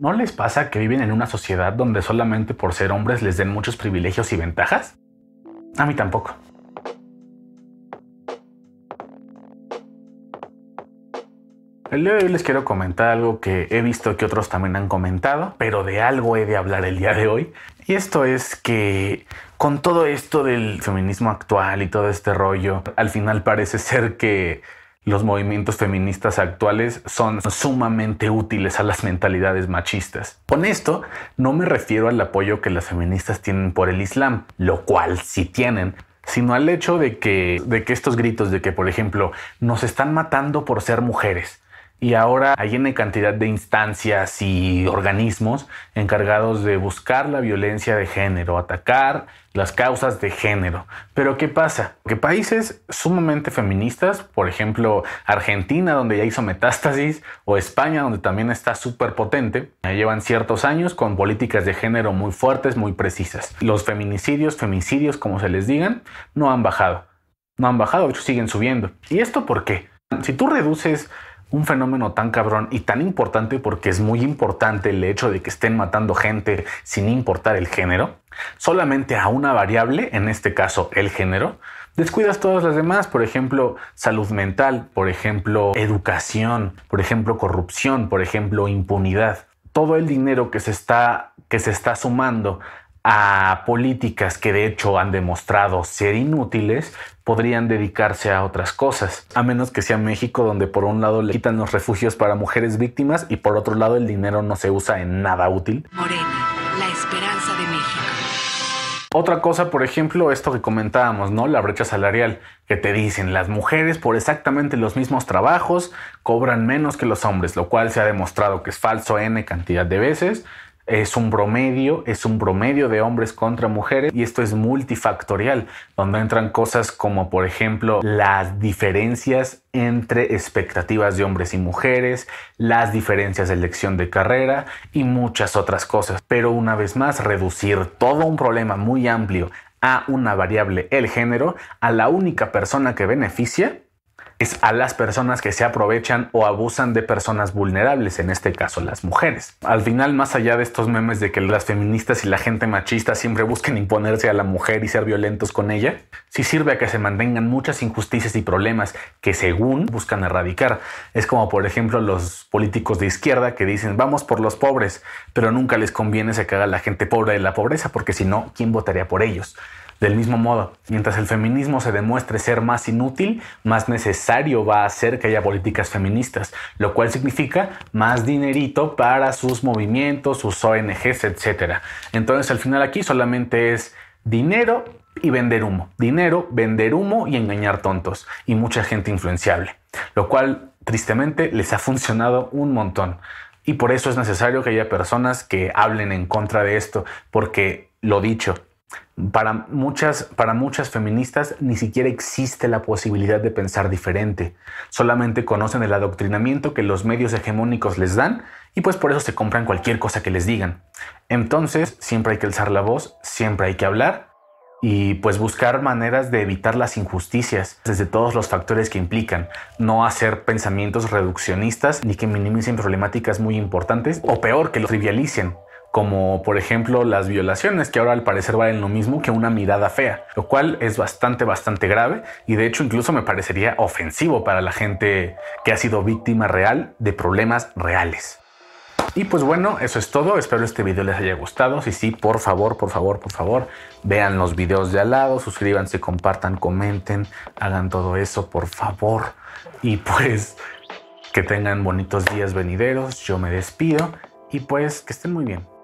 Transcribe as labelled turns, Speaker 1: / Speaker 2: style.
Speaker 1: ¿No les pasa que viven en una sociedad donde solamente por ser hombres les den muchos privilegios y ventajas? A mí tampoco. El día de hoy les quiero comentar algo que he visto que otros también han comentado, pero de algo he de hablar el día de hoy. Y esto es que con todo esto del feminismo actual y todo este rollo, al final parece ser que los movimientos feministas actuales son sumamente útiles a las mentalidades machistas. Con esto no me refiero al apoyo que las feministas tienen por el Islam, lo cual sí tienen, sino al hecho de que, de que estos gritos de que, por ejemplo, nos están matando por ser mujeres y ahora hay una cantidad de instancias y organismos encargados de buscar la violencia de género, atacar las causas de género. Pero ¿qué pasa? Que países sumamente feministas, por ejemplo Argentina, donde ya hizo metástasis, o España, donde también está súper potente, llevan ciertos años con políticas de género muy fuertes, muy precisas. Los feminicidios, feminicidios como se les digan, no han bajado. No han bajado, de hecho siguen subiendo. ¿Y esto por qué? Si tú reduces un fenómeno tan cabrón y tan importante porque es muy importante el hecho de que estén matando gente sin importar el género, solamente a una variable, en este caso el género, descuidas todas las demás, por ejemplo, salud mental, por ejemplo, educación, por ejemplo, corrupción, por ejemplo, impunidad. Todo el dinero que se está, que se está sumando a políticas que de hecho han demostrado ser inútiles, podrían dedicarse a otras cosas, a menos que sea México donde por un lado le quitan los refugios para mujeres víctimas y por otro lado el dinero no se usa en nada útil. Morena, la esperanza de México. Otra cosa, por ejemplo, esto que comentábamos, ¿no? La brecha salarial, que te dicen, las mujeres por exactamente los mismos trabajos cobran menos que los hombres, lo cual se ha demostrado que es falso N cantidad de veces es un promedio, es un promedio de hombres contra mujeres y esto es multifactorial, donde entran cosas como por ejemplo las diferencias entre expectativas de hombres y mujeres, las diferencias de elección de carrera y muchas otras cosas. Pero una vez más, reducir todo un problema muy amplio a una variable, el género, a la única persona que beneficia, es a las personas que se aprovechan o abusan de personas vulnerables, en este caso las mujeres. Al final, más allá de estos memes de que las feministas y la gente machista siempre busquen imponerse a la mujer y ser violentos con ella, sí sirve a que se mantengan muchas injusticias y problemas que según buscan erradicar. Es como por ejemplo los políticos de izquierda que dicen vamos por los pobres, pero nunca les conviene sacar a la gente pobre de la pobreza porque si no, ¿quién votaría por ellos? Del mismo modo, mientras el feminismo se demuestre ser más inútil, más necesario va a ser que haya políticas feministas, lo cual significa más dinerito para sus movimientos, sus ONGs, etc. Entonces al final aquí solamente es dinero y vender humo. Dinero, vender humo y engañar tontos y mucha gente influenciable, lo cual tristemente les ha funcionado un montón. Y por eso es necesario que haya personas que hablen en contra de esto, porque lo dicho, para muchas, para muchas feministas ni siquiera existe la posibilidad de pensar diferente. Solamente conocen el adoctrinamiento que los medios hegemónicos les dan y pues por eso se compran cualquier cosa que les digan. Entonces siempre hay que alzar la voz, siempre hay que hablar y pues buscar maneras de evitar las injusticias desde todos los factores que implican, no hacer pensamientos reduccionistas ni que minimicen problemáticas muy importantes o peor que lo trivialicen como por ejemplo las violaciones, que ahora al parecer valen lo mismo que una mirada fea, lo cual es bastante, bastante grave y de hecho incluso me parecería ofensivo para la gente que ha sido víctima real de problemas reales. Y pues bueno, eso es todo. Espero este video les haya gustado. Si sí, por favor, por favor, por favor, vean los videos de al lado, suscríbanse, compartan, comenten, hagan todo eso, por favor. Y pues que tengan bonitos días venideros. Yo me despido y pues que estén muy bien.